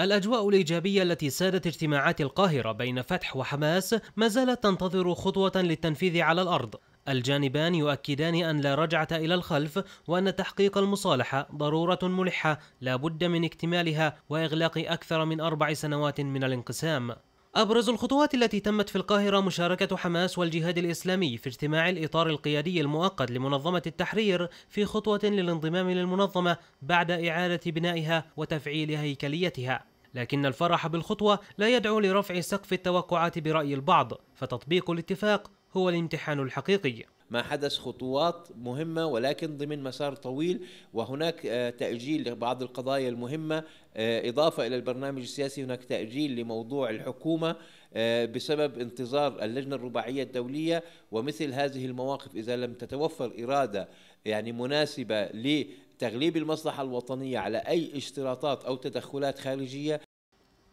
الأجواء الإيجابية التي سادت اجتماعات القاهرة بين فتح وحماس ما زالت تنتظر خطوة للتنفيذ على الأرض الجانبان يؤكدان أن لا رجعة إلى الخلف وأن تحقيق المصالحة ضرورة ملحة لا بد من اكتمالها وإغلاق أكثر من أربع سنوات من الانقسام أبرز الخطوات التي تمت في القاهرة مشاركة حماس والجهاد الإسلامي في اجتماع الإطار القيادي المؤقت لمنظمة التحرير في خطوة للانضمام للمنظمة بعد إعادة بنائها وتفعيل هيكليتها لكن الفرح بالخطوة لا يدعو لرفع سقف التوقعات برأي البعض فتطبيق الاتفاق هو الامتحان الحقيقي ما حدث خطوات مهمة ولكن ضمن مسار طويل وهناك آه، تأجيل لبعض القضايا المهمة آه، إضافة إلى البرنامج السياسي هناك تأجيل لموضوع الحكومة آه، بسبب انتظار اللجنة الرباعية الدولية ومثل هذه المواقف إذا لم تتوفر إرادة يعني مناسبة ل تغليب المصلحة الوطنية على أي اشتراطات أو تدخلات خارجية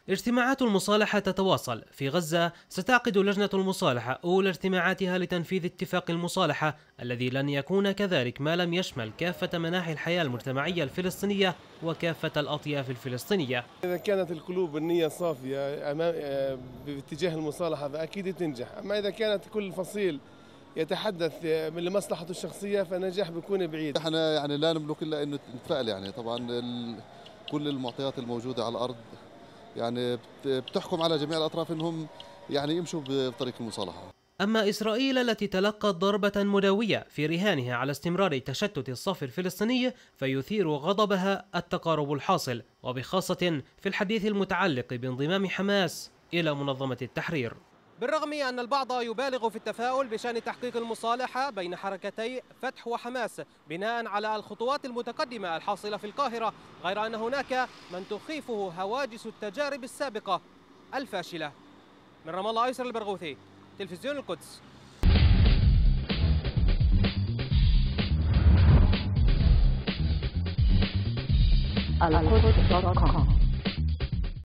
اجتماعات المصالحة تتواصل في غزة ستعقد لجنة المصالحة أولى اجتماعاتها لتنفيذ اتفاق المصالحة الذي لن يكون كذلك ما لم يشمل كافة مناحي الحياة المجتمعية الفلسطينية وكافة الأطياف الفلسطينية إذا كانت القلوب النية صافية أمام آه، باتجاه المصالحة فأكيد تنجح أما إذا كانت كل فصيل يتحدث من آه، لمصلحته الشخصية فالنجاح بيكون بعيد إحنا يعني لا نملك إلا أنه نتفائل يعني طبعا كل المعطيات الموجودة على الأرض يعني بتحكم على جميع الأطراف أنهم يعني يمشوا بطريق المصالحة أما إسرائيل التي تلقت ضربة مدوية في رهانها على استمرار تشتت الصف الفلسطيني فيثير غضبها التقارب الحاصل وبخاصة في الحديث المتعلق بانضمام حماس إلى منظمة التحرير بالرغم أن البعض يبالغ في التفاؤل بشأن تحقيق المصالحة بين حركتي فتح وحماس بناء على الخطوات المتقدمة الحاصلة في القاهرة غير أن هناك من تخيفه هواجس التجارب السابقة الفاشلة من رام الله أيسر البرغوثي تلفزيون القدس القدس